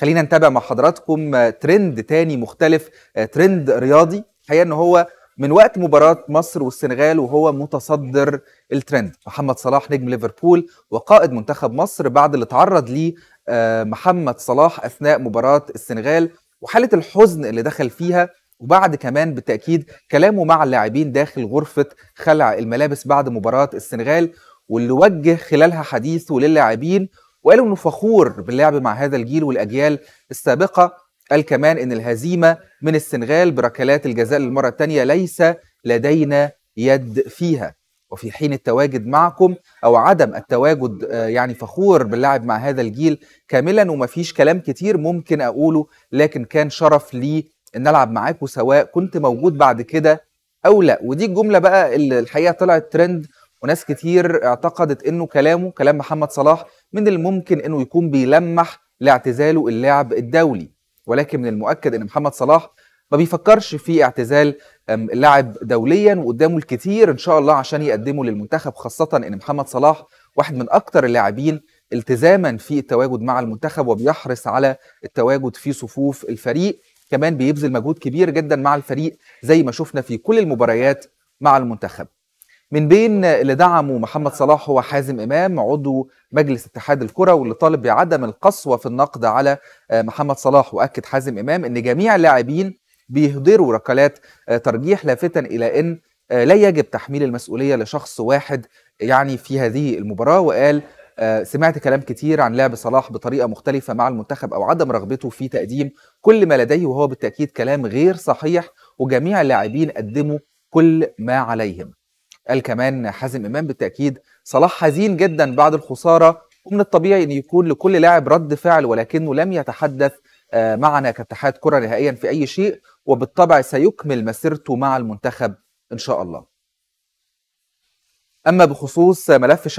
خلينا نتابع مع حضراتكم ترند تاني مختلف آه، ترند رياضي الحقيقه ان هو من وقت مباراة مصر والسنغال وهو متصدر الترند محمد صلاح نجم ليفربول وقائد منتخب مصر بعد اللي تعرض ليه آه، محمد صلاح أثناء مباراة السنغال وحالة الحزن اللي دخل فيها وبعد كمان بالتأكيد كلامه مع اللاعبين داخل غرفة خلع الملابس بعد مباراة السنغال واللي وجه خلالها حديثه للاعبين وقالوا انه فخور باللعب مع هذا الجيل والاجيال السابقه قال كمان ان الهزيمه من السنغال بركلات الجزاء للمره الثانيه ليس لدينا يد فيها وفي حين التواجد معكم او عدم التواجد آه، يعني فخور باللعب مع هذا الجيل كاملا ومفيش كلام كتير ممكن اقوله لكن كان شرف لي ان العب معاكم سواء كنت موجود بعد كده او لا ودي الجمله بقى اللي الحقيقه طلعت ترند وناس كتير اعتقدت انه كلامه كلام محمد صلاح من الممكن انه يكون بيلمح لاعتزاله اللعب الدولي ولكن من المؤكد ان محمد صلاح ما بيفكرش في اعتزال لعب دوليا وقدامه الكتير ان شاء الله عشان يقدمه للمنتخب خاصه ان محمد صلاح واحد من اكتر اللاعبين التزاما في التواجد مع المنتخب وبيحرص على التواجد في صفوف الفريق كمان بيبذل مجهود كبير جدا مع الفريق زي ما شفنا في كل المباريات مع المنتخب من بين اللي دعموا محمد صلاح هو حازم امام عضو مجلس اتحاد الكره واللي طالب بعدم القسوه في النقد على آه، محمد صلاح واكد حازم امام ان جميع اللاعبين بيهدروا ركلات آه، ترجيح لافتا الى ان آه، لا يجب تحميل المسؤوليه لشخص واحد يعني في هذه المباراه وقال سمعت كلام كتير عن لعب صلاح بطريقه مختلفه مع المنتخب او عدم رغبته في تقديم كل ما لديه وهو بالتاكيد كلام غير صحيح وجميع اللاعبين قدموا كل ما عليهم قال كمان حازم امام بالتاكيد صلاح حزين جدا بعد الخساره ومن الطبيعي ان يكون لكل لاعب رد فعل ولكنه لم يتحدث آه، معنا كاتحاد كره نهائيا في اي شيء وبالطبع سيكمل مسيرته مع المنتخب ان شاء الله. اما بخصوص ملف شك